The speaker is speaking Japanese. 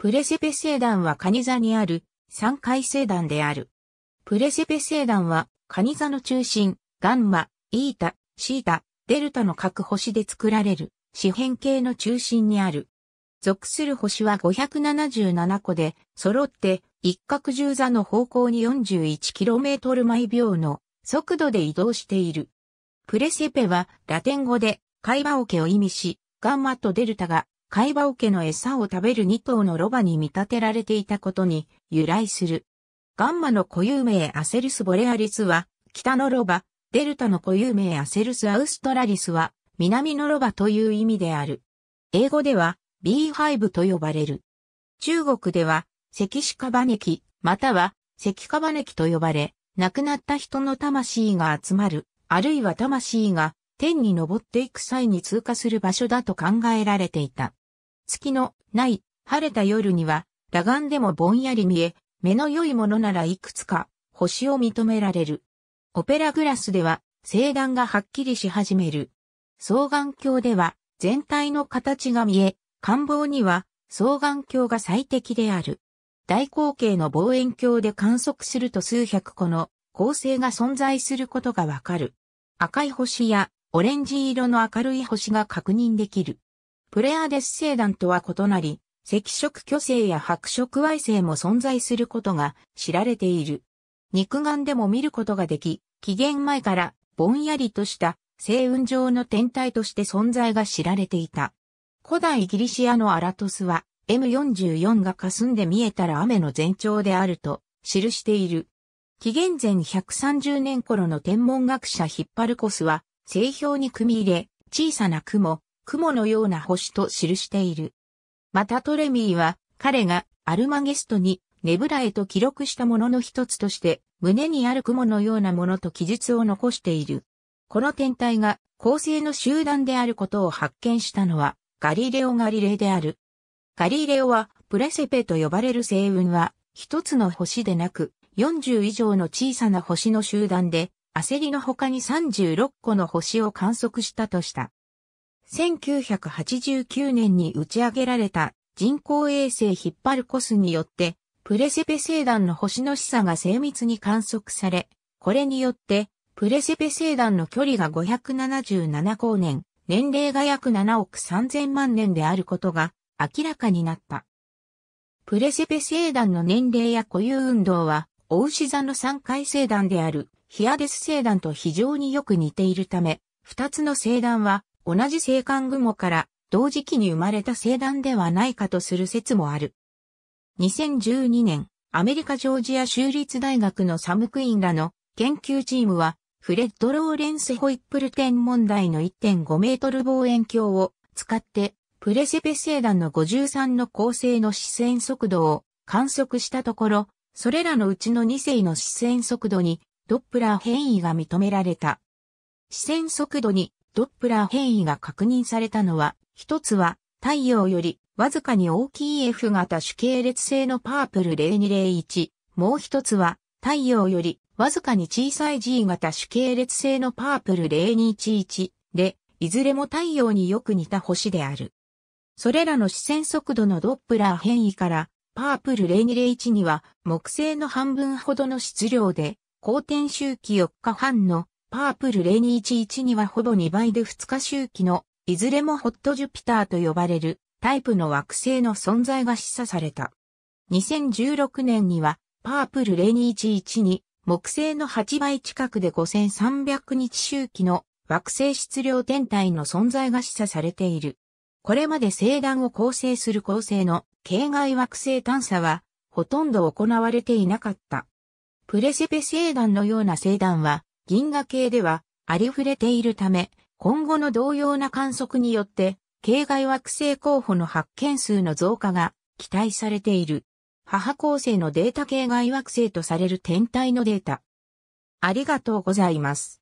プレセペ星団はカニ座にある三階星団である。プレセペ星団はカニ座の中心、ガンマ、イータ、シータ、デルタの各星で作られる四辺形の中心にある。属する星は577個で、揃って一角十座の方向に 41km 毎秒の速度で移動している。プレセペはラテン語で会話桶を意味し、ガンマとデルタが海馬桶の餌を食べる2頭のロバに見立てられていたことに由来する。ガンマの固有名アセルス・ボレアリスは、北のロバ、デルタの固有名アセルス・アウストラリスは、南のロバという意味である。英語では、ビーハイブと呼ばれる。中国では、石子カバネキ、または、石カバネキと呼ばれ、亡くなった人の魂が集まる、あるいは魂が天に登っていく際に通過する場所だと考えられていた。月のない晴れた夜には、裸眼でもぼんやり見え、目の良いものならいくつか星を認められる。オペラグラスでは星団がはっきりし始める。双眼鏡では全体の形が見え、官房には双眼鏡が最適である。大口径の望遠鏡で観測すると数百個の恒星が存在することがわかる。赤い星やオレンジ色の明るい星が確認できる。プレアデス星団とは異なり、赤色巨星や白色矮星も存在することが知られている。肉眼でも見ることができ、紀元前からぼんやりとした星雲上の天体として存在が知られていた。古代ギリシアのアラトスは M44 が霞んで見えたら雨の前兆であると記している。紀元前130年頃の天文学者ヒッパルコスは星氷に組み入れ、小さな雲、雲のような星と記している。またトレミーは、彼がアルマゲストにネブラへと記録したものの一つとして、胸にある雲のようなものと記述を残している。この天体が恒星の集団であることを発見したのは、ガリレオ・ガリレイである。ガリレオは、プレセペと呼ばれる星雲は、一つの星でなく、40以上の小さな星の集団で、焦りの他に36個の星を観測したとした。1989年に打ち上げられた人工衛星ヒッパルコスによって、プレセペ星団の星の示唆が精密に観測され、これによって、プレセペ星団の距離が577光年、年齢が約7億3000万年であることが明らかになった。プレセペ星団の年齢や固有運動は、大牛座の3回星団であるヒアデス星団と非常によく似ているため、二つの星団は同じ星間雲から同時期に生まれた星団ではないかとする説もある。2012年、アメリカジョージア州立大学のサム・クインらの研究チームは、フレッド・ローレンス・ホイップル天問題の1.5メートル望遠鏡を使って、プレセペ星団の53の構成の視線速度を観測したところ、それらのうちの2世の視線速度にドップラー変異が認められた。視線速度にドップラー変異が確認されたのは、一つは太陽よりわずかに大きい F 型主系列性のパープル0201、もう一つは太陽よりわずかに小さい G 型主系列性のパープル0211で、いずれも太陽によく似た星である。それらの視線速度のドップラー変異から、パープル0201には木星の半分ほどの質量で公転周期4日半のパープルニー1 1にはほぼ2倍で2日周期のいずれもホットジュピターと呼ばれるタイプの惑星の存在が示唆された。2016年にはパープルニー1 1に木星の8倍近くで5300日周期の惑星質量天体の存在が示唆されている。これまで星団を構成する構成の境外惑星探査はほとんど行われていなかった。プレセペ星団のような星団は、銀河系では、ありふれているため、今後の同様な観測によって、系外惑星候補の発見数の増加が期待されている。母構成のデータ系外惑星とされる天体のデータ。ありがとうございます。